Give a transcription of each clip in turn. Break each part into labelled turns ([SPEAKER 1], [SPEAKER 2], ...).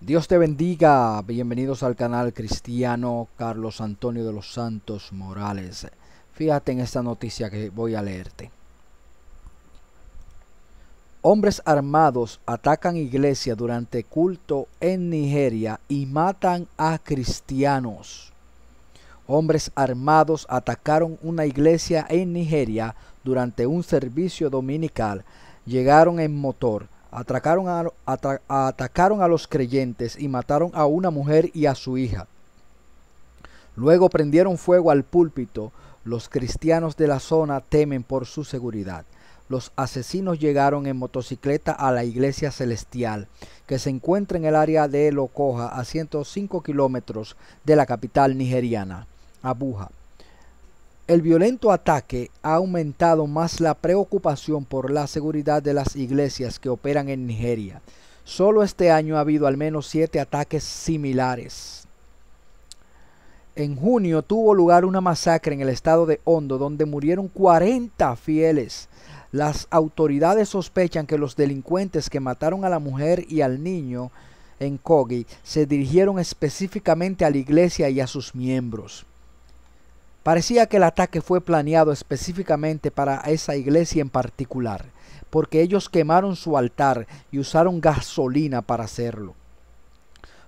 [SPEAKER 1] Dios te bendiga, bienvenidos al canal cristiano Carlos Antonio de los Santos Morales. Fíjate en esta noticia que voy a leerte. Hombres armados atacan iglesia durante culto en Nigeria y matan a cristianos. Hombres armados atacaron una iglesia en Nigeria durante un servicio dominical. Llegaron en motor a, atacaron a los creyentes y mataron a una mujer y a su hija. Luego prendieron fuego al púlpito. Los cristianos de la zona temen por su seguridad. Los asesinos llegaron en motocicleta a la iglesia celestial, que se encuentra en el área de Locoja, a 105 kilómetros de la capital nigeriana, Abuja. El violento ataque ha aumentado más la preocupación por la seguridad de las iglesias que operan en Nigeria. Solo este año ha habido al menos siete ataques similares. En junio tuvo lugar una masacre en el estado de Hondo donde murieron 40 fieles. Las autoridades sospechan que los delincuentes que mataron a la mujer y al niño en Kogi se dirigieron específicamente a la iglesia y a sus miembros. Parecía que el ataque fue planeado específicamente para esa iglesia en particular, porque ellos quemaron su altar y usaron gasolina para hacerlo.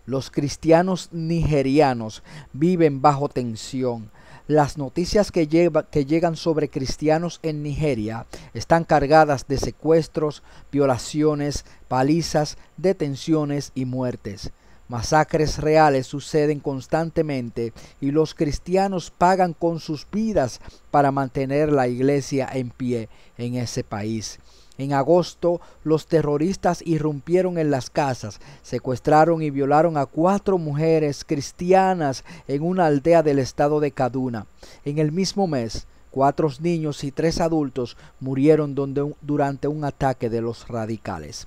[SPEAKER 1] Los cristianos nigerianos viven bajo tensión. Las noticias que, llegan sobre cristianos en Nigeria están cargadas de secuestros, violaciones, palizas, detenciones y muertes. Masacres reales suceden constantemente y los cristianos pagan con sus vidas para mantener la iglesia en pie en ese país. En agosto, los terroristas irrumpieron en las casas, secuestraron y violaron a cuatro mujeres cristianas en una aldea del estado de Kaduna. En el mismo mes, cuatro niños y tres adultos murieron durante un ataque de los radicales.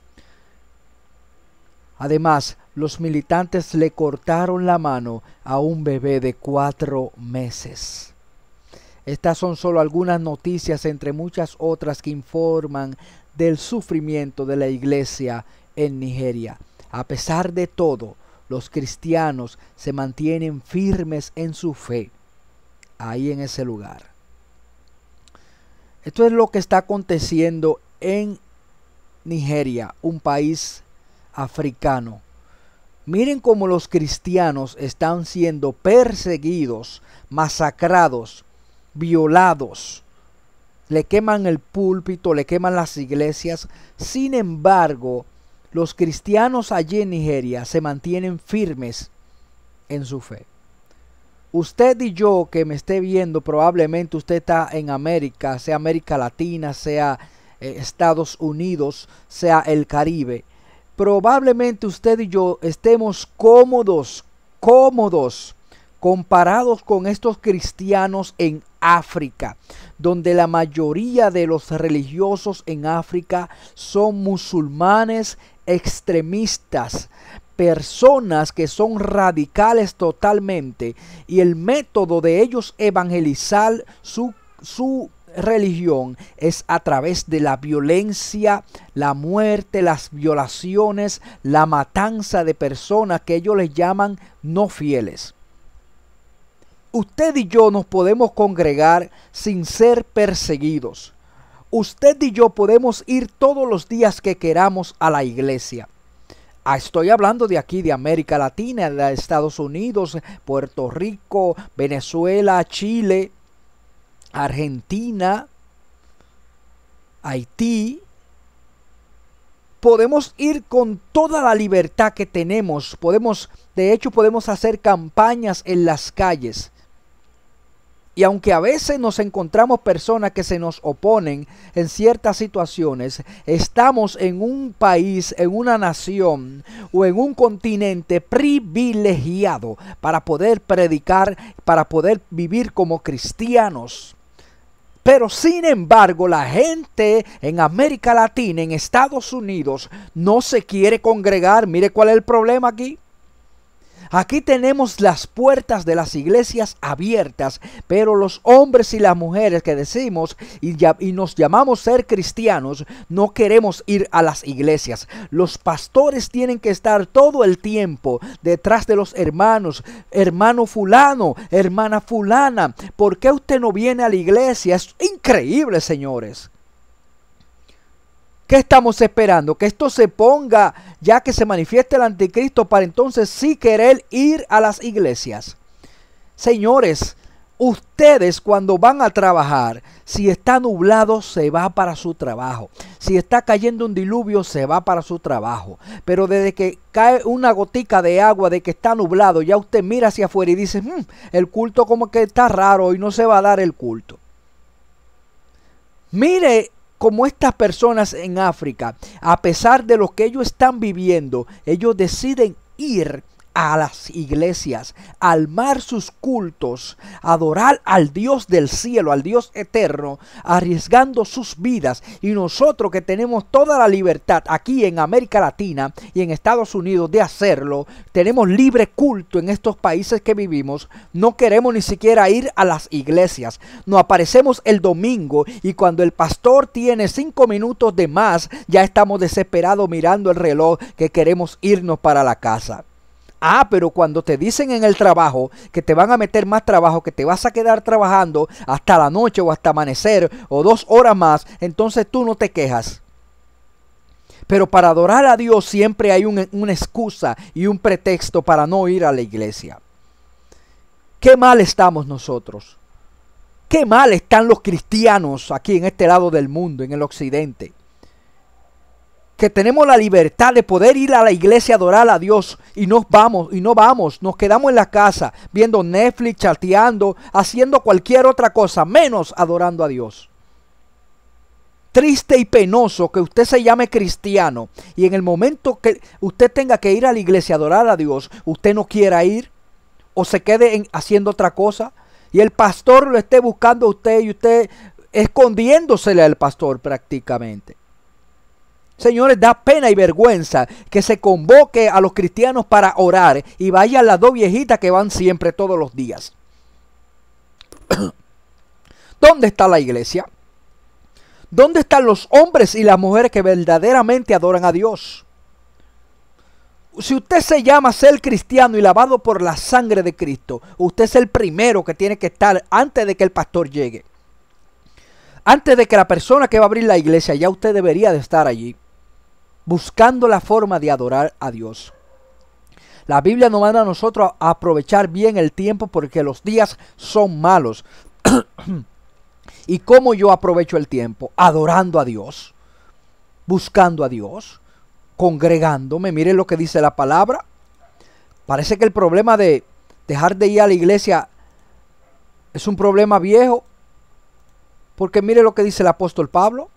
[SPEAKER 1] Además, los militantes le cortaron la mano a un bebé de cuatro meses. Estas son solo algunas noticias entre muchas otras que informan del sufrimiento de la iglesia en Nigeria. A pesar de todo, los cristianos se mantienen firmes en su fe ahí en ese lugar. Esto es lo que está aconteciendo en Nigeria, un país africano. Miren cómo los cristianos están siendo perseguidos, masacrados, violados. Le queman el púlpito, le queman las iglesias. Sin embargo, los cristianos allí en Nigeria se mantienen firmes en su fe. Usted y yo que me esté viendo, probablemente usted está en América, sea América Latina, sea eh, Estados Unidos, sea el Caribe probablemente usted y yo estemos cómodos, cómodos, comparados con estos cristianos en África, donde la mayoría de los religiosos en África son musulmanes extremistas, personas que son radicales totalmente y el método de ellos evangelizar su, su religión es a través de la violencia, la muerte, las violaciones, la matanza de personas que ellos les llaman no fieles. Usted y yo nos podemos congregar sin ser perseguidos. Usted y yo podemos ir todos los días que queramos a la iglesia. Ah, estoy hablando de aquí, de América Latina, de Estados Unidos, Puerto Rico, Venezuela, Chile, Argentina, Haití, podemos ir con toda la libertad que tenemos. Podemos, de hecho, podemos hacer campañas en las calles. Y aunque a veces nos encontramos personas que se nos oponen en ciertas situaciones, estamos en un país, en una nación o en un continente privilegiado para poder predicar, para poder vivir como cristianos. Pero sin embargo, la gente en América Latina, en Estados Unidos, no se quiere congregar. Mire cuál es el problema aquí. Aquí tenemos las puertas de las iglesias abiertas, pero los hombres y las mujeres que decimos y, nos llamamos ser cristianos, no queremos ir a las iglesias. Los pastores tienen que estar todo el tiempo detrás de los hermanos, hermano fulano, hermana fulana. ¿Por qué usted no viene a la iglesia? Es increíble, señores. ¿Qué estamos esperando? Que esto se ponga ya que se manifieste el anticristo para entonces sí querer ir a las iglesias. Señores, ustedes cuando van a trabajar, si está nublado, se va para su trabajo. Si está cayendo un diluvio, se va para su trabajo. Pero desde que cae una gotica de agua de que está nublado, ya usted mira hacia afuera y dice, hmm, el culto como que está raro y no se va a dar el culto. Mire como estas personas en África, a pesar de lo que ellos están viviendo, ellos deciden ir a las iglesias, almar sus cultos, adorar al Dios del cielo, al Dios eterno, arriesgando sus vidas. Y nosotros que tenemos toda la libertad aquí en América Latina y en Estados Unidos de hacerlo, tenemos libre culto en estos países que vivimos, no queremos ni siquiera ir a las iglesias. Nos aparecemos el domingo y cuando el pastor tiene cinco minutos de más, ya estamos desesperados mirando el reloj que queremos irnos para la casa. Ah, pero cuando te dicen en el trabajo que te van a meter más trabajo, que te vas a quedar trabajando hasta la noche o hasta amanecer o dos horas más, entonces tú no te quejas. Pero para adorar a Dios siempre hay una excusa y un pretexto para no ir a la iglesia. Qué mal estamos nosotros. Qué mal están los cristianos aquí en este lado del mundo, en el occidente que tenemos la libertad de poder ir a la iglesia a adorar a Dios y nos vamos, y no vamos, nos quedamos en la casa viendo Netflix, chateando, haciendo cualquier otra cosa, menos adorando a Dios. Triste y penoso que usted se llame cristiano y en el momento que usted tenga que ir a la iglesia a adorar a Dios, usted no quiera ir o se quede haciendo otra cosa y el pastor lo esté buscando a usted y usted escondiéndosele al pastor prácticamente. Señores, da pena y vergüenza que se convoque a los cristianos para orar y vayan las dos viejitas que van siempre todos los días. ¿Dónde está la iglesia? ¿Dónde están los hombres y las mujeres que verdaderamente adoran a Dios? Si usted se llama ser cristiano y lavado por la sangre de Cristo, usted es el primero que tiene que estar antes de que el pastor llegue. Antes de que la persona que va a abrir la iglesia, ya usted debería de estar allí buscando la forma de adorar a Dios. La Biblia nos manda a nosotros a aprovechar bien el tiempo porque los días son malos. ¿Y cómo yo aprovecho el tiempo? Adorando a Dios, buscando a Dios, congregándome. Mire lo que dice la palabra. Parece que el problema de dejar de ir a la iglesia es un problema viejo. Porque mire lo que dice el apóstol Pablo.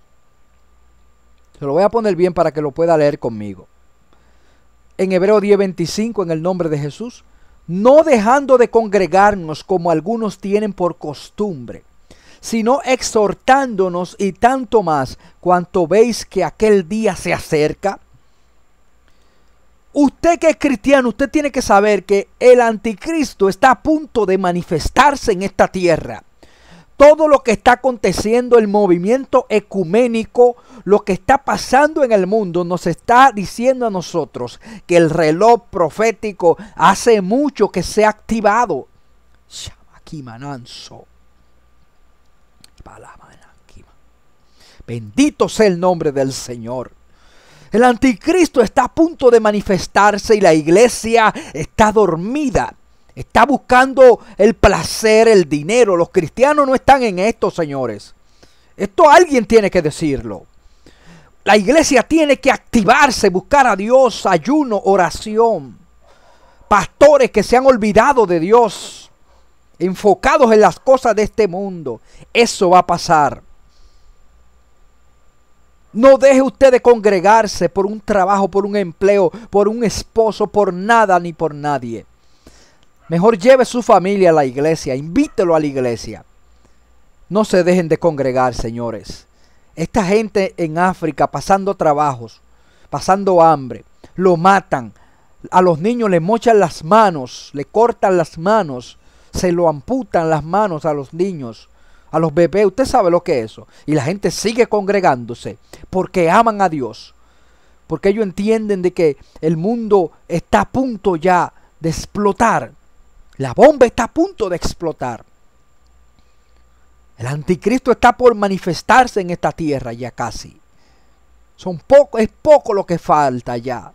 [SPEAKER 1] Se lo voy a poner bien para que lo pueda leer conmigo. En Hebreo 10:25, en el nombre de Jesús, no dejando de congregarnos como algunos tienen por costumbre, sino exhortándonos y tanto más cuanto veis que aquel día se acerca. Usted que es cristiano, usted tiene que saber que el anticristo está a punto de manifestarse en esta tierra todo lo que está aconteciendo, el movimiento ecuménico, lo que está pasando en el mundo, nos está diciendo a nosotros que el reloj profético hace mucho que se ha activado. Bendito sea el nombre del Señor. El anticristo está a punto de manifestarse y la iglesia está dormida Está buscando el placer, el dinero. Los cristianos no están en esto, señores. Esto alguien tiene que decirlo. La iglesia tiene que activarse, buscar a Dios, ayuno, oración. Pastores que se han olvidado de Dios, enfocados en las cosas de este mundo. Eso va a pasar. No deje usted de congregarse por un trabajo, por un empleo, por un esposo, por nada ni por nadie. Mejor lleve su familia a la iglesia, invítelo a la iglesia. No se dejen de congregar, señores. Esta gente en África pasando trabajos, pasando hambre, lo matan. A los niños le mochan las manos, le cortan las manos, se lo amputan las manos a los niños, a los bebés. Usted sabe lo que es eso. Y la gente sigue congregándose porque aman a Dios. Porque ellos entienden de que el mundo está a punto ya de explotar la bomba está a punto de explotar. El anticristo está por manifestarse en esta tierra ya casi. Son poco, es poco lo que falta ya.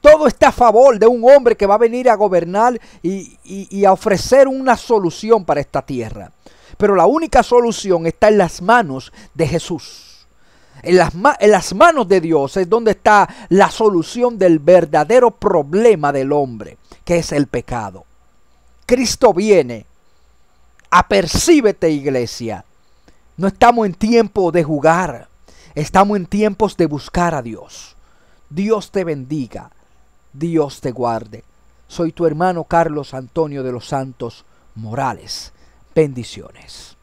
[SPEAKER 1] Todo está a favor de un hombre que va a venir a gobernar y, a ofrecer una solución para esta tierra. Pero la única solución está en las manos de Jesús. En las, en las, manos de Dios es donde está la solución del verdadero problema del hombre, que es el pecado. Cristo viene. Apercíbete iglesia. No estamos en tiempo de jugar. Estamos en tiempos de buscar a Dios. Dios te bendiga. Dios te guarde. Soy tu hermano Carlos Antonio de los Santos Morales. Bendiciones.